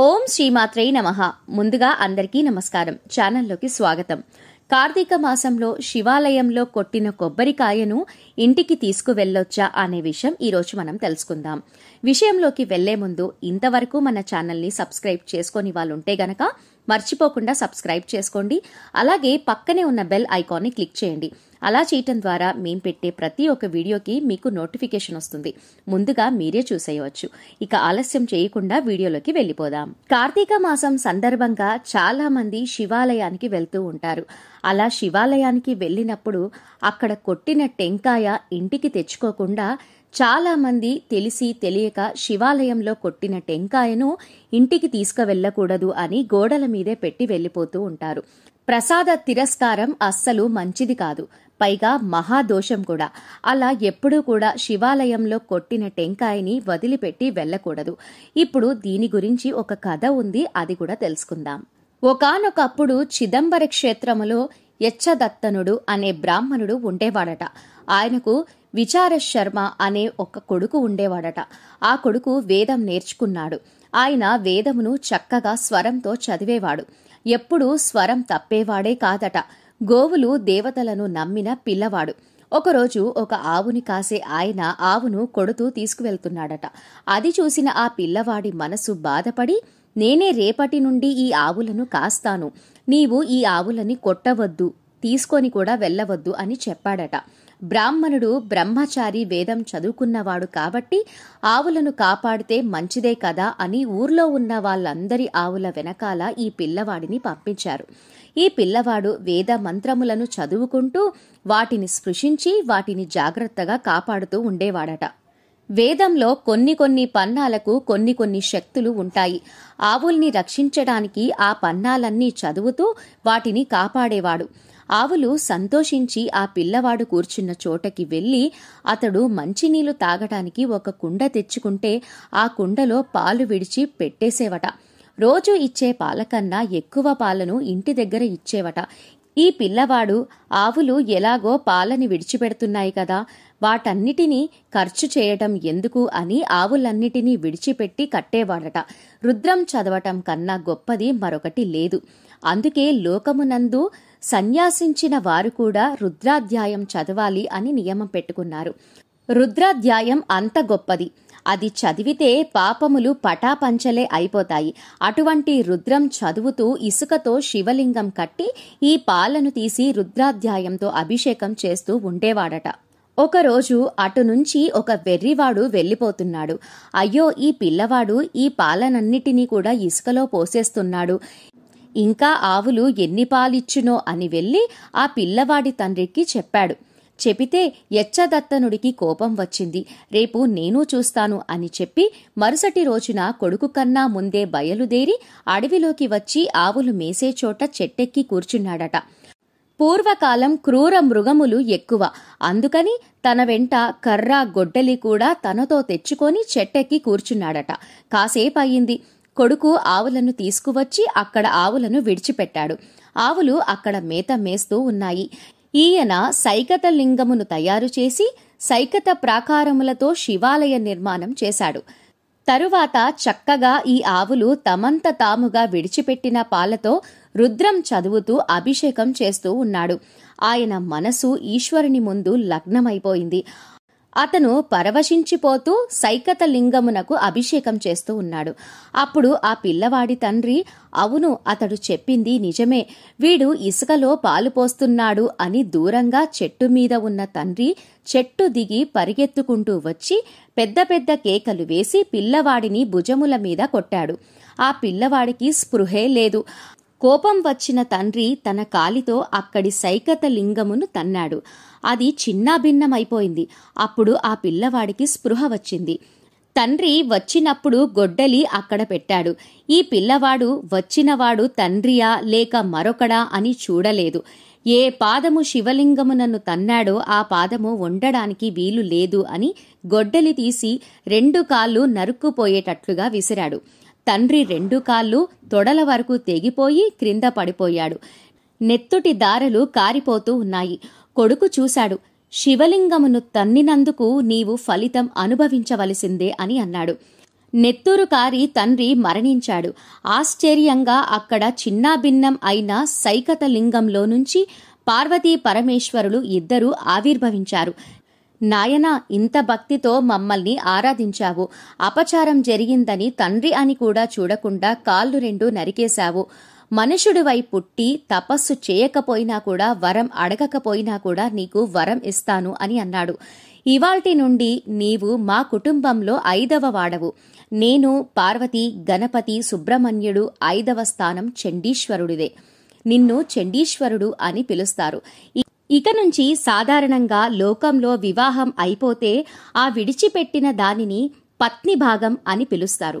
ఓం శ్రీమాత్రై నమ ముందుగా అందరికీ నమస్కారం ఛానల్లోకి స్వాగతం కార్తీక మాసంలో శివాలయంలో కొట్టిన కొబ్బరికాయను ఇంటికి తీసుకువెళ్ళొచ్చా అనే విషయం ఈరోజు మనం తెలుసుకుందాం విషయంలోకి వెళ్లే ముందు ఇంతవరకు మన ఛానల్ని సబ్స్క్రైబ్ చేసుకుని వాళ్ళుంటే గనక మర్చిపోకుండా సబ్స్క్రైబ్ చేసుకోండి అలాగే పక్కనే ఉన్న బెల్ ఐకాన్ని క్లిక్ చేయండి అలా చేయటం ద్వారా మేం పెట్టే ప్రతి ఒక్క వీడియోకి మీకు నోటిఫికేషన్ వస్తుంది ముందుగా మీరే చూసేయవచ్చు ఇక ఆలస్యం చేయకుండా వీడియోలోకి వెళ్ళిపోదాం కార్తీక మాసం సందర్భంగా చాలా మంది శివాలయానికి వెళ్తూ ఉంటారు అలా శివాలయానికి వెళ్ళినప్పుడు అక్కడ కొట్టిన టెంకాయ ఇంటికి తెచ్చుకోకుండా చాలామంది తెలిసి తెలియక శివాలయంలో కొట్టిన టెంకాయను ఇంటికి తీసుకువెళ్లకూడదు అని గోడల మీదే పెట్టి వెళ్ళిపోతూ ఉంటారు ప్రసాద తిరస్కారం అస్సలు మంచిది కాదు పైగా మహాదోషం కూడా అలా ఎప్పుడూ కూడా శివాలయంలో కొట్టిన టెంకాయని వదిలిపెట్టి వెళ్ళకూడదు ఇప్పుడు దీని గురించి ఒక కథ ఉంది అది కూడా తెలుసుకుందాం ఒకనొకప్పుడు చిదంబర క్షేత్రములో యచ్చదత్తనుడు అనే బ్రాహ్మణుడు ఉండేవాడట ఆయనకు విచారశర్మ శర్మ అనే ఒక కొడుకు ఉండేవాడట ఆ కొడుకు వేదం నేర్చుకున్నాడు ఆయన వేదమును చక్కగా స్వరంతో చదివేవాడు ఎప్పుడూ స్వరం తప్పేవాడే కాదట గోవులు దేవతలను నమ్మిన పిల్లవాడు ఒకరోజు ఒక ఆవుని కాసే ఆయన ఆవును కొడుతూ తీసుకువెళ్తున్నాడట అది చూసిన ఆ పిల్లవాడి మనసు బాధపడి నేనే రేపటి నుండి ఈ ఆవులను కాస్తాను నీవు ఈ ఆవులని కొట్టవద్దు తీసుకొని కూడా వెళ్ళవద్దు అని చెప్పాడట బ్రాహ్మణుడు బ్రహ్మచారి వేదం చదువుకున్నవాడు కాబట్టి ఆవులను కాపాడితే మంచిదే కదా అని ఊర్లో ఉన్న వాళ్ళందరి ఆవుల వెనకాల ఈ పిల్లవాడిని పంపించారు ఈ పిల్లవాడు వేద మంత్రములను చదువుకుంటూ వాటిని స్పృశించి వాటిని జాగ్రత్తగా కాపాడుతూ ఉండేవాడట వేదంలో కొన్ని కొన్ని పన్నాలకు కొన్ని కొన్ని శక్తులు ఉంటాయి ఆవుల్ని రక్షించడానికి ఆ పన్నాలన్నీ చదువుతూ వాటిని కాపాడేవాడు ఆవులు సంతోషించి ఆ పిల్లవాడు కూర్చున్న చోటకి వెళ్ళి అతడు మంచినీళ్లు తాగటానికి ఒక కుండ తెచ్చుకుంటే ఆ కుండలో పాలు విడిచి పెట్టేసేవట రోజు ఇచ్చే పాలకన్నా ఎక్కువ పాలను ఇంటి దగ్గర ఇచ్చేవట ఈ పిల్లవాడు ఆవులు ఎలాగో పాలని విడిచిపెడుతున్నాయి కదా వాటన్నిటినీ ఖర్చు చేయటం ఎందుకు అని ఆవులన్నిటినీ విడిచిపెట్టి కట్టేవాడట రుద్రం చదవటం కన్నా గొప్పది మరొకటి లేదు అందుకే లోకమునందు సన్యాసించిన వారు కూడా రుద్రాధ్యాయం చదవాలి అని నియమం పెట్టుకున్నారు రుద్రాధ్యాయం అంత గొప్పది అది చదివితే పాపములు పటాపంచలే అయిపోతాయి అటువంటి రుద్రం చదువుతూ ఇసుకతో శివలింగం కట్టి ఈ పాలను తీసి రుద్రాధ్యాయంతో అభిషేకం చేస్తూ ఉండేవాడట ఒకరోజు అటు నుంచి ఒక వెర్రివాడు వెళ్ళిపోతున్నాడు అయ్యో ఈ పిల్లవాడు ఈ పాలనన్నిటినీ కూడా ఇసుకలో పోసేస్తున్నాడు ఇంకా ఆవులు ఎన్ని పాలిచ్చునో అని వెళ్ళి ఆ పిల్లవాడి తండ్రికి చెప్పాడు చెబితే యచ్చదత్తనుడికి కోపం వచ్చింది రేపు నేను చూస్తాను అని చెప్పి మరుసటి రోజున కొడుకు కన్నా ముందే బయలుదేరి అడవిలోకి వచ్చి ఆవులు మేసే చోట చెట్టెక్కి కూర్చున్నాడట పూర్వకాలం క్రూర మృగములు ఎక్కువ అందుకని తన వెంట కర్ర గొడ్డలి కూడా తనతో తెచ్చుకొని చెట్టెక్కి కూర్చున్నాడట కాసేపు అయింది కొడుకు ఆవులను తీసుకువచ్చి అక్కడ ఆవులను విడిచిపెట్టాడు ఆవులు అక్కడ మేత మేస్తూ ఉన్నాయి ఈయన సైకత లింగమును తయారు చేసి సైకత ప్రాకారములతో శివాలయ నిర్మాణం చేశాడు తరువాత చక్కగా ఈ ఆవులు తమంత తాముగా విడిచిపెట్టిన పాలతో రుద్రం చదువుతూ అభిషేకం చేస్తూ ఉన్నాడు ఆయన మనసు ఈశ్వరుని ముందు లగ్నమైపోయింది అతను పరవశించిపోతూ సైకత లింగమునకు అభిషేకం చేస్తూ ఉన్నాడు అప్పుడు ఆ పిల్లవాడి తండ్రి అవును అతడు చెప్పింది నిజమే వీడు ఇసుకలో పాలు పోస్తున్నాడు అని దూరంగా చెట్టు మీద ఉన్న తండ్రి చెట్టు దిగి పరిగెత్తుకుంటూ వచ్చి పెద్ద పెద్ద కేకలు వేసి పిల్లవాడిని భుజముల మీద కొట్టాడు ఆ పిల్లవాడికి స్పృహే లేదు కోపం వచ్చిన తండ్రి తన కాలితో అక్కడి సైకత లింగమును తన్నాడు అది చిన్నాభిన్నమైపోయింది అప్పుడు ఆ పిల్లవాడికి స్పృహ వచ్చింది తండ్రి వచ్చినప్పుడు గొడ్డలి అక్కడ పెట్టాడు ఈ పిల్లవాడు వచ్చినవాడు తండ్రియా లేక మరొకడా అని చూడలేదు ఏ పాదము శివలింగము నన్ను తన్నాడో ఆ పాదము వండడానికి వీలు లేదు అని గొడ్డలి తీసి రెండు కాళ్ళు నరుక్కుపోయేటట్లుగా విసిరాడు తండ్రి రెండు కాళ్ళు తొడల వరకు తెగిపోయి క్రింద పడిపోయాడు నెత్తుటి దారలు కారిపోతూ ఉన్నాయి కొడుకు చూశాడు శివలింగమును తన్నినందుకు నీవు ఫలితం అనుభవించవలసిందే అని అన్నాడు నెత్తూరు కారి తండ్రి మరణించాడు ఆశ్చర్యంగా అక్కడ చిన్నాభిన్నం అయిన సైకతలింగంలో నుంచి పార్వతీ పరమేశ్వరులు ఇద్దరూ ఆవిర్భవించారు నాయనా ఇంత భక్తితో మమ్మల్ని ఆరాధించావు అపచారం జరిగిందని తండ్రి అని కూడా చూడకుండా కాళ్ళు రెండు నరికేశావు మనుషుడివై పుట్టి తపస్సు చేయకపోయినా కూడా వరం అడగకపోయినా కూడా నీకు వరం ఇస్తాను అని అన్నాడు ఇవాల్టి నుండి నీవు మా కుటుంబంలో ఐదవ వాడవు నేను పార్వతి గణపతి సుబ్రహ్మణ్యుడు ఐదవ స్థానం చండీశ్వరుడిదే నిన్ను చండీశ్వరుడు అని పిలుస్తారు ఇక నుంచి సాధారణంగా లోకంలో వివాహం అయిపోతే ఆ విడిచిపెట్టిన దానిని పత్ని భాగం అని పిలుస్తారు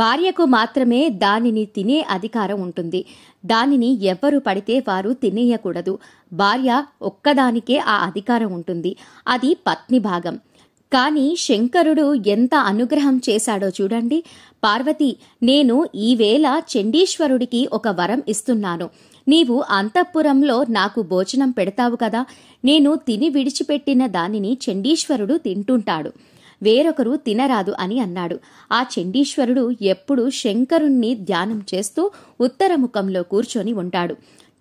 భార్యకు మాత్రమే దానిని తినే అధికారం ఉంటుంది దానిని ఎవరు పడితే వారు తినేయకూడదు భార్య ఒక్కదానికే ఆ అధికారం ఉంటుంది అది పత్ని భాగం కానీ శంకరుడు ఎంత అనుగ్రహం చేశాడో చూడండి పార్వతి నేను ఈవేళ చండీశ్వరుడికి ఒక వరం ఇస్తున్నాను నీవు అంతఃపురంలో నాకు భోజనం పెడతావు కదా నేను తిని విడిచిపెట్టిన దానిని చండీశ్వరుడు తింటుంటాడు వేరొకరు తినరాదు అని అన్నాడు ఆ చండీశ్వరుడు ఎప్పుడూ శంకరుణ్ణి ధ్యానం చేస్తూ ఉత్తరముఖంలో కూర్చొని ఉంటాడు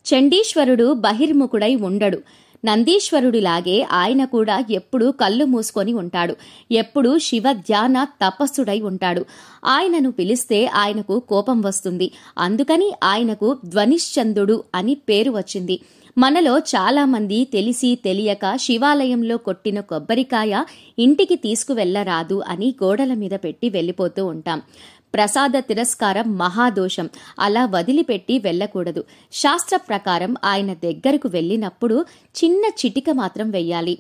చండీశ్వరుడు బహిర్ముఖుడై ఉండడు నందీశ్వరుడిలాగే ఆయన కూడా ఎప్పుడూ కళ్ళు మూసుకొని ఉంటాడు ఎప్పుడూ శివ ధ్యాన తపస్సుడై ఉంటాడు ఆయనను పిలిస్తే ఆయనకు కోపం వస్తుంది అందుకని ఆయనకు ధ్వనిశ్చందుడు అని పేరు వచ్చింది మనలో చాలామంది తెలిసి తెలియక శివాలయంలో కొట్టిన కొబ్బరికాయ ఇంటికి తీసుకువెళ్ళరాదు అని గోడల మీద పెట్టి వెళ్ళిపోతూ ఉంటాం ప్రసాద తిరస్కారం మహాదోషం అలా వదిలిపెట్టి వెళ్ళకూడదు శాస్త్ర ప్రకారం ఆయన దగ్గరకు వెళ్ళినప్పుడు చిన్న చిటిక మాత్రం వెయ్యాలి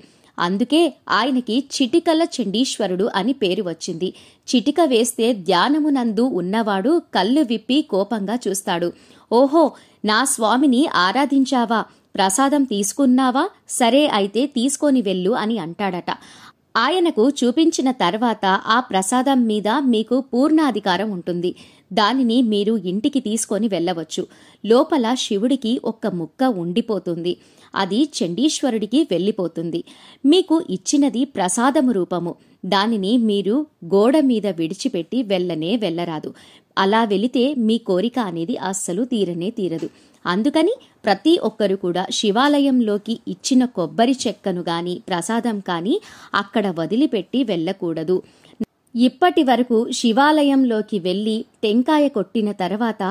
అందుకే ఆయనకి చిటికల చండీశ్వరుడు అని పేరు వచ్చింది చిటిక వేస్తే ధ్యానమునందు ఉన్నవాడు కళ్ళు విప్పి కోపంగా చూస్తాడు ఓహో నా స్వామిని ఆరాధించావా ప్రసాదం తీసుకున్నావా సరే అయితే తీసుకొని వెళ్ళు అని అంటాడట ఆయనకు చూపించిన తర్వాత ఆ ప్రసాదం మీద మీకు పూర్ణాధికారం ఉంటుంది దానిని మీరు ఇంటికి తీసుకొని వెళ్ళవచ్చు లోపల శివుడికి ఒక్క ముక్క ఉండిపోతుంది అది చండీశ్వరుడికి వెళ్ళిపోతుంది మీకు ఇచ్చినది ప్రసాదము రూపము దానిని మీరు గోడ మీద విడిచిపెట్టి వెళ్ళనే వెళ్ళరాదు అలా వెళితే మీ కోరిక అనేది అస్సలు తీరనే తీరదు అందుకని ప్రతి ఒక్కరు కూడా శివాలయంలోకి ఇచ్చిన కొబ్బరి చెక్కను కానీ ప్రసాదం కానీ అక్కడ వదిలిపెట్టి వెళ్ళకూడదు ఇప్పటి వరకు శివాలయంలోకి వెళ్ళి టెంకాయ కొట్టిన తర్వాత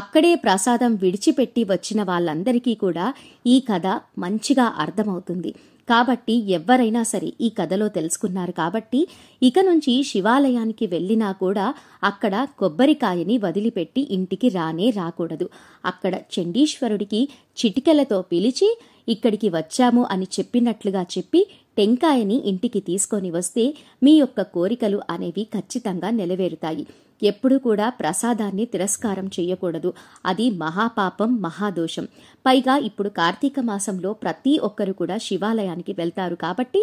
అక్కడే ప్రసాదం విడిచిపెట్టి వచ్చిన వాళ్ళందరికీ కూడా ఈ కథ మంచిగా అర్థమవుతుంది కాబట్టి ఎవ్వరైనా సరే ఈ కథలో తెలుసుకున్నారు కాబట్టి ఇక నుంచి శివాలయానికి వెళ్ళినా కూడా అక్కడ కొబ్బరికాయని వదిలిపెట్టి ఇంటికి రానే రాకూడదు అక్కడ చండీశ్వరుడికి చిటికెలతో పిలిచి ఇక్కడికి వచ్చాము అని చెప్పినట్లుగా చెప్పి టెంకాయని ఇంటికి తీసుకొని వస్తే మీ యొక్క కోరికలు అనేవి ఖచ్చితంగా నెలవేరుతాయి ఎప్పుడూ కూడా ప్రసాదాన్ని తిరస్కారం చేయకూడదు అది మహాపాపం మహాదోషం పైగా ఇప్పుడు కార్తీక మాసంలో ప్రతి ఒక్కరు కూడా శివాలయానికి వెళ్తారు కాబట్టి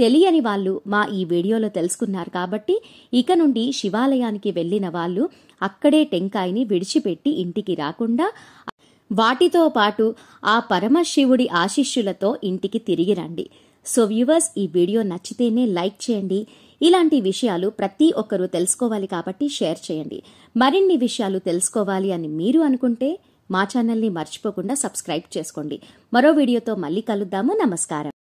తెలియని వాళ్ళు మా ఈ వీడియోలో తెలుసుకున్నారు కాబట్టి ఇక నుండి శివాలయానికి వెళ్ళిన వాళ్ళు అక్కడే టెంకాయని విడిచిపెట్టి ఇంటికి రాకుండా వాటితో పాటు ఆ పరమశివుడి ఆశిష్యులతో ఇంటికి తిరిగి రండి సో వ్యూవర్స్ ఈ వీడియో నచ్చితేనే లైక్ చేయండి ఇలాంటి విషయాలు ప్రతి ఒక్కరూ తెలుసుకోవాలి కాబట్టి షేర్ చేయండి మరిన్ని విషయాలు తెలుసుకోవాలి అని మీరు అనుకుంటే మా ఛానల్ని మర్చిపోకుండా సబ్స్క్రైబ్ చేసుకోండి మరో వీడియోతో మళ్ళీ కలుద్దాము నమస్కారం